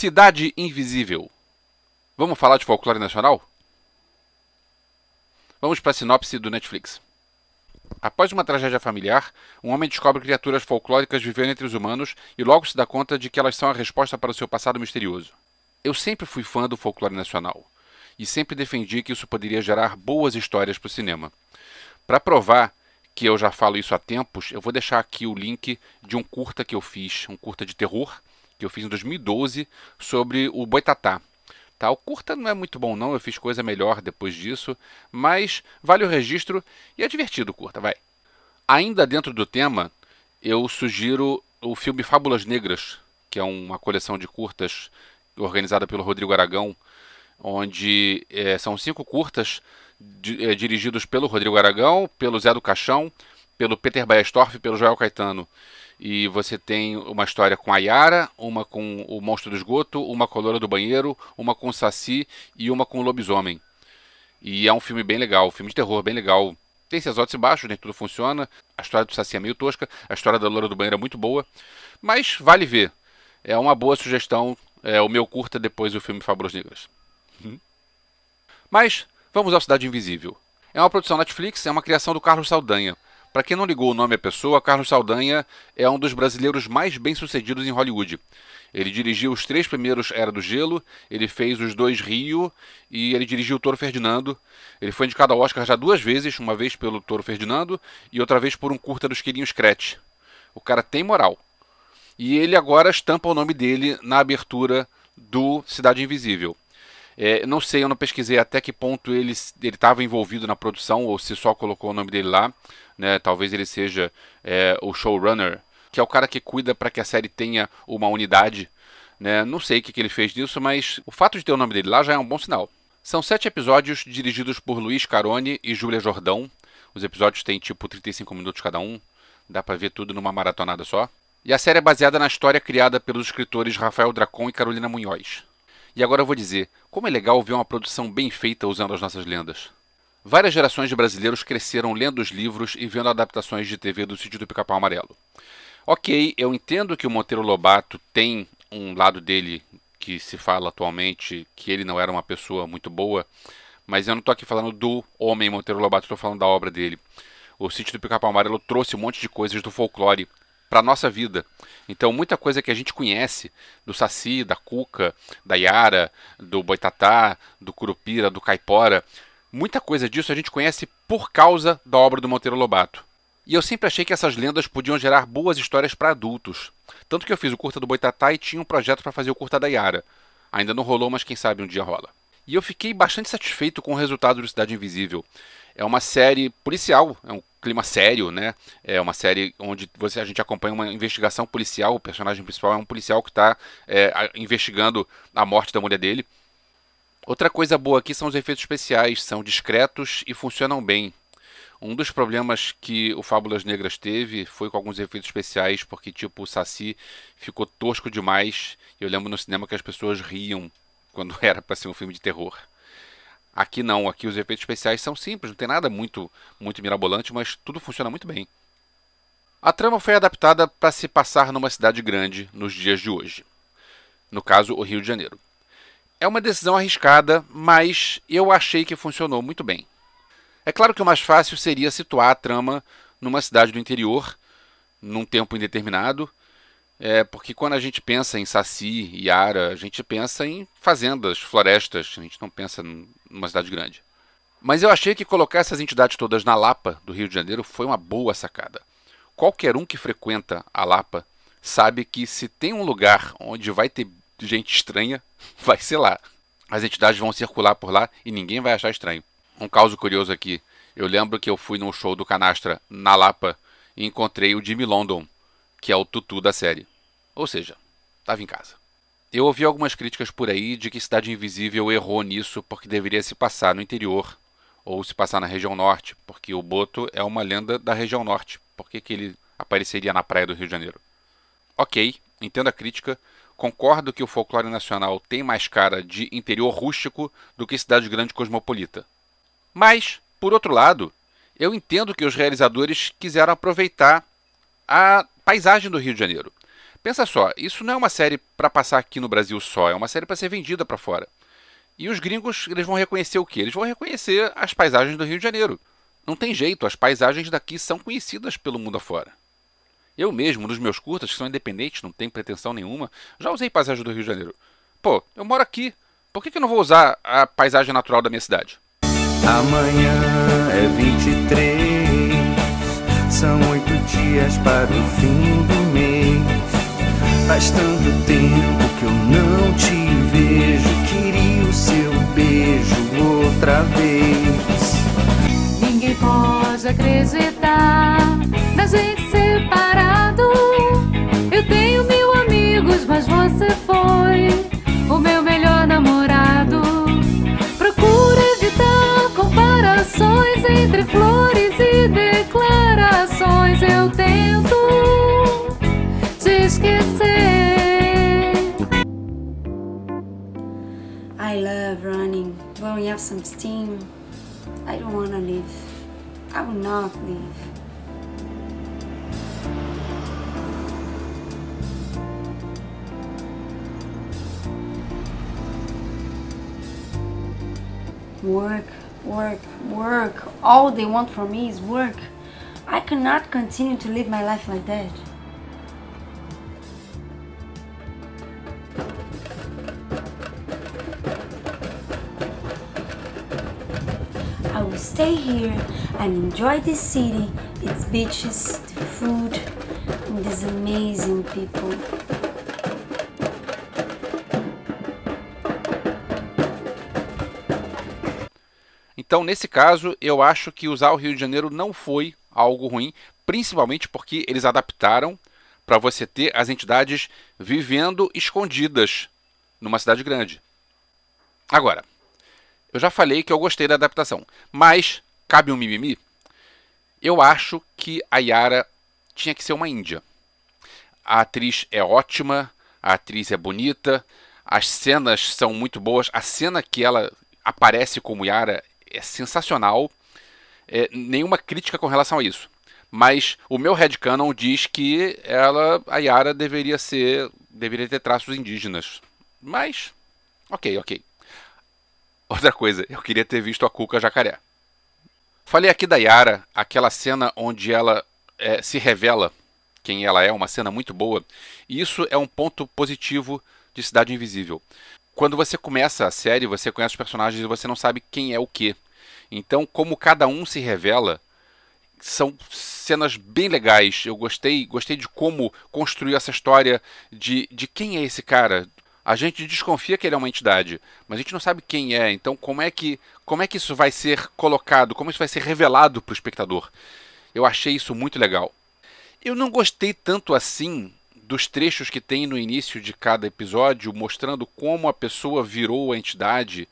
Cidade Invisível. Vamos falar de folclore nacional? Vamos para a sinopse do Netflix. Após uma tragédia familiar, um homem descobre criaturas folclóricas vivendo entre os humanos e logo se dá conta de que elas são a resposta para o seu passado misterioso. Eu sempre fui fã do folclore nacional e sempre defendi que isso poderia gerar boas histórias para o cinema. Para provar que eu já falo isso há tempos, eu vou deixar aqui o link de um curta que eu fiz, um curta de terror, que eu fiz em 2012 sobre o boitatá. Tá, o curta não é muito bom não, eu fiz coisa melhor depois disso, mas vale o registro e é divertido o curta, vai. Ainda dentro do tema, eu sugiro o filme Fábulas Negras, que é uma coleção de curtas organizada pelo Rodrigo Aragão, onde é, são cinco curtas é, dirigidos pelo Rodrigo Aragão, pelo Zé do Caixão, pelo Peter Baestorff e pelo Joel Caetano. E você tem uma história com a Yara, uma com o Monstro do Esgoto, uma com a Loura do Banheiro, uma com o Saci e uma com o Lobisomem. E é um filme bem legal, um filme de terror bem legal. Tem seus altos e baixos, nem tudo funciona. A história do Saci é meio tosca, a história da Loura do Banheiro é muito boa. Mas vale ver. É uma boa sugestão. É, o meu curta depois o filme Fábulas Negras. Hum? Mas vamos ao Cidade Invisível. É uma produção Netflix, é uma criação do Carlos Saldanha. Para quem não ligou o nome à pessoa, Carlos Saldanha é um dos brasileiros mais bem-sucedidos em Hollywood. Ele dirigiu os três primeiros Era do Gelo, ele fez os dois Rio e ele dirigiu o Toro Ferdinando. Ele foi indicado ao Oscar já duas vezes, uma vez pelo Toro Ferdinando e outra vez por um curta dos Quirinhos Cret. O cara tem moral. E ele agora estampa o nome dele na abertura do Cidade Invisível. É, não sei, eu não pesquisei até que ponto ele estava envolvido na produção ou se só colocou o nome dele lá. Né? Talvez ele seja é, o showrunner, que é o cara que cuida para que a série tenha uma unidade. Né? Não sei o que, que ele fez disso, mas o fato de ter o nome dele lá já é um bom sinal. São sete episódios dirigidos por Luiz Carone e Júlia Jordão. Os episódios têm tipo 35 minutos cada um. Dá para ver tudo numa maratonada só. E a série é baseada na história criada pelos escritores Rafael Dracon e Carolina Munhoz. E agora eu vou dizer, como é legal ver uma produção bem feita usando as nossas lendas. Várias gerações de brasileiros cresceram lendo os livros e vendo adaptações de TV do sítio do Pica-Pau Amarelo. Ok, eu entendo que o Monteiro Lobato tem um lado dele que se fala atualmente que ele não era uma pessoa muito boa, mas eu não estou aqui falando do homem Monteiro Lobato, estou falando da obra dele. O sítio do Pica-Pau Amarelo trouxe um monte de coisas do folclore para nossa vida. Então, muita coisa que a gente conhece do Saci, da Cuca, da Yara, do Boitatá, do Curupira, do Caipora, muita coisa disso a gente conhece por causa da obra do Monteiro Lobato. E eu sempre achei que essas lendas podiam gerar boas histórias para adultos. Tanto que eu fiz o curta do Boitatá e tinha um projeto para fazer o curta da Yara. Ainda não rolou, mas quem sabe um dia rola. E eu fiquei bastante satisfeito com o resultado do Cidade Invisível. É uma série policial, é um clima sério, né? É uma série onde você, a gente acompanha uma investigação policial. O personagem principal é um policial que está é, investigando a morte da mulher dele. Outra coisa boa aqui são os efeitos especiais, são discretos e funcionam bem. Um dos problemas que o Fábulas Negras teve foi com alguns efeitos especiais, porque tipo o Saci ficou tosco demais. Eu lembro no cinema que as pessoas riam quando era para ser um filme de terror. Aqui não, aqui os efeitos especiais são simples, não tem nada muito, muito mirabolante, mas tudo funciona muito bem. A trama foi adaptada para se passar numa cidade grande nos dias de hoje. No caso, o Rio de Janeiro. É uma decisão arriscada, mas eu achei que funcionou muito bem. É claro que o mais fácil seria situar a trama numa cidade do interior, num tempo indeterminado, é, porque quando a gente pensa em Saci e Ara, a gente pensa em fazendas, florestas, a gente não pensa numa cidade grande. Mas eu achei que colocar essas entidades todas na Lapa do Rio de Janeiro foi uma boa sacada. Qualquer um que frequenta a Lapa sabe que se tem um lugar onde vai ter gente estranha, vai ser lá. As entidades vão circular por lá e ninguém vai achar estranho. Um caso curioso aqui. Eu lembro que eu fui num show do Canastra na Lapa e encontrei o Jimmy London, que é o tutu da série. Ou seja, estava em casa. Eu ouvi algumas críticas por aí de que Cidade Invisível errou nisso porque deveria se passar no interior ou se passar na região norte, porque o Boto é uma lenda da região norte. Por que, que ele apareceria na praia do Rio de Janeiro? Ok, entendo a crítica, concordo que o folclore nacional tem mais cara de interior rústico do que cidade grande cosmopolita. Mas, por outro lado, eu entendo que os realizadores quiseram aproveitar a paisagem do Rio de Janeiro. Pensa só, isso não é uma série para passar aqui no Brasil só, é uma série para ser vendida para fora. E os gringos, eles vão reconhecer o quê? Eles vão reconhecer as paisagens do Rio de Janeiro. Não tem jeito, as paisagens daqui são conhecidas pelo mundo afora. Eu mesmo, nos meus curtas, que são independentes, não tem pretensão nenhuma, já usei paisagem do Rio de Janeiro. Pô, eu moro aqui, por que, que eu não vou usar a paisagem natural da minha cidade? Amanhã é 23, são oito dias para o fim do mês. Faz tanto tempo que eu não te vejo. Queria o seu beijo outra vez. Ninguém pode acreditar da gente separado. Eu tenho mil amigos, mas você foi. I love running. When we have some steam. I don't want to leave. I will not leave. Work, work, work. All they want from me is work. I cannot continue to live my life like that. stay here and enjoy this city, its beaches, the food, and these amazing people. Então, nesse caso, eu acho que usar o Rio de Janeiro não foi algo ruim, principalmente porque eles adaptaram para você ter as entidades vivendo escondidas numa cidade grande. Agora, eu já falei que eu gostei da adaptação, mas cabe um mimimi? Eu acho que a Yara tinha que ser uma índia. A atriz é ótima, a atriz é bonita, as cenas são muito boas, a cena que ela aparece como Yara é sensacional. É, nenhuma crítica com relação a isso. Mas o meu headcanon diz que ela, a Yara deveria ser, deveria ter traços indígenas. Mas, ok, ok. Outra coisa, eu queria ter visto a Cuca Jacaré. Falei aqui da Yara, aquela cena onde ela é, se revela quem ela é, uma cena muito boa. E isso é um ponto positivo de Cidade Invisível. Quando você começa a série, você conhece os personagens e você não sabe quem é o que. Então, como cada um se revela, são cenas bem legais. Eu gostei, gostei de como construiu essa história de, de quem é esse cara, a gente desconfia que ele é uma entidade, mas a gente não sabe quem é. Então, como é que, como é que isso vai ser colocado? Como isso vai ser revelado para o espectador? Eu achei isso muito legal. Eu não gostei tanto assim dos trechos que tem no início de cada episódio mostrando como a pessoa virou a entidade,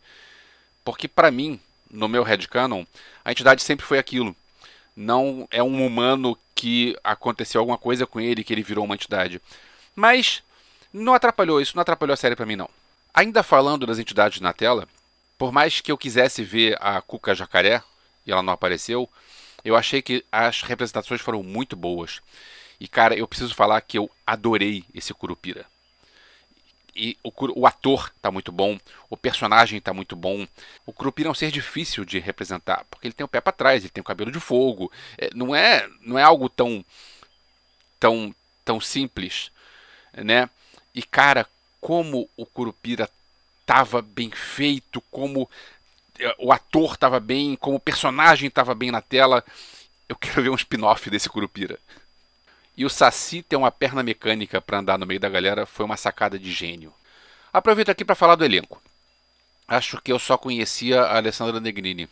porque para mim, no meu headcanon, a entidade sempre foi aquilo. Não é um humano que aconteceu alguma coisa com ele que ele virou uma entidade. Mas não atrapalhou, isso não atrapalhou a série para mim, não. Ainda falando das entidades na tela, por mais que eu quisesse ver a Cuca Jacaré e ela não apareceu, eu achei que as representações foram muito boas. E cara, eu preciso falar que eu adorei esse Curupira. E o, o ator tá muito bom, o personagem tá muito bom. O Curupira é um ser difícil de representar, porque ele tem o pé para trás, ele tem o cabelo de fogo. É, não é, não é algo tão tão tão simples, né? E cara, como o Curupira tava bem feito, como eh, o ator tava bem, como o personagem tava bem na tela. Eu quero ver um spin-off desse Curupira. E o Saci ter uma perna mecânica para andar no meio da galera foi uma sacada de gênio. Aproveito aqui para falar do elenco. Acho que eu só conhecia a Alessandra Negrini.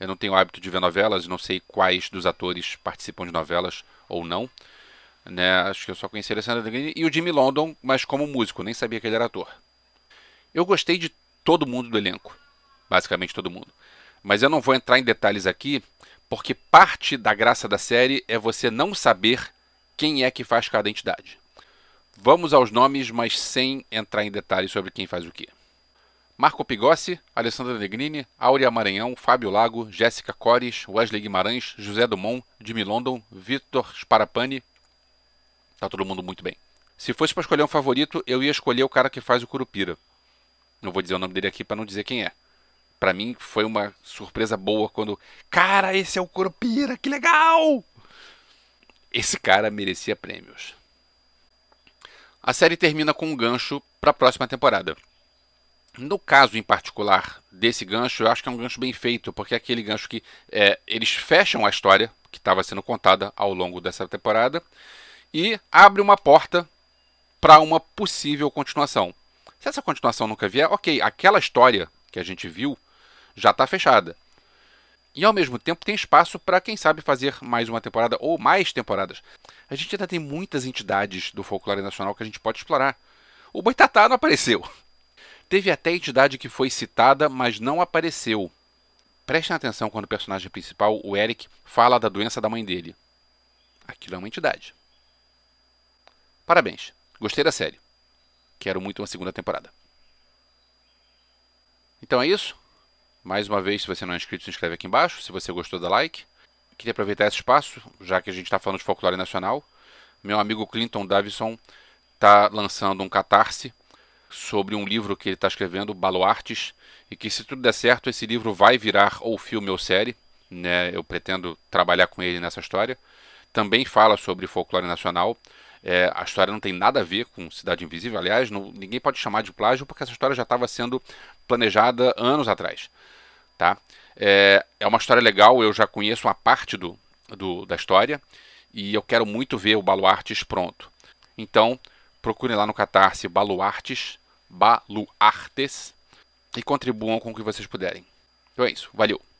Eu não tenho hábito de ver novelas, não sei quais dos atores participam de novelas ou não. Né? Acho que eu só conheci Alessandro Negrini e o Jimmy London, mas como músico, nem sabia que ele era ator. Eu gostei de todo mundo do elenco, basicamente todo mundo. Mas eu não vou entrar em detalhes aqui, porque parte da graça da série é você não saber quem é que faz cada entidade. Vamos aos nomes, mas sem entrar em detalhes sobre quem faz o quê. Marco Pigossi, Alessandra Negrini, Áurea Maranhão, Fábio Lago, Jéssica Cores, Wesley Guimarães, José Dumont, Jimmy London, Vitor Sparapani, Tá todo mundo muito bem. Se fosse para escolher um favorito, eu ia escolher o cara que faz o Curupira. Não vou dizer o nome dele aqui para não dizer quem é. Para mim foi uma surpresa boa quando, cara, esse é o Curupira, que legal! Esse cara merecia prêmios. A série termina com um gancho para a próxima temporada. No caso em particular desse gancho, eu acho que é um gancho bem feito, porque é aquele gancho que é, eles fecham a história que estava sendo contada ao longo dessa temporada e abre uma porta para uma possível continuação. Se essa continuação nunca vier, ok, aquela história que a gente viu já está fechada. E ao mesmo tempo tem espaço para, quem sabe, fazer mais uma temporada ou mais temporadas. A gente ainda tem muitas entidades do folclore nacional que a gente pode explorar. O Boitatá não apareceu. Teve até entidade que foi citada, mas não apareceu. Prestem atenção quando o personagem principal, o Eric, fala da doença da mãe dele. Aquilo é uma entidade. Parabéns. Gostei da série. Quero muito uma segunda temporada. Então é isso. Mais uma vez, se você não é inscrito, se inscreve aqui embaixo. Se você gostou, dá like. Queria aproveitar esse espaço, já que a gente está falando de folclore nacional. Meu amigo Clinton Davison está lançando um catarse sobre um livro que ele está escrevendo, Baluartes, e que se tudo der certo, esse livro vai virar ou filme ou série. Né? Eu pretendo trabalhar com ele nessa história. Também fala sobre folclore nacional é, a história não tem nada a ver com Cidade Invisível, aliás, não, ninguém pode chamar de plágio porque essa história já estava sendo planejada anos atrás. Tá? É, é uma história legal, eu já conheço uma parte do, do, da história e eu quero muito ver o Baluartes pronto. Então, procurem lá no Catarse Baluartes, Baluartes, e contribuam com o que vocês puderem. Então é isso, valeu!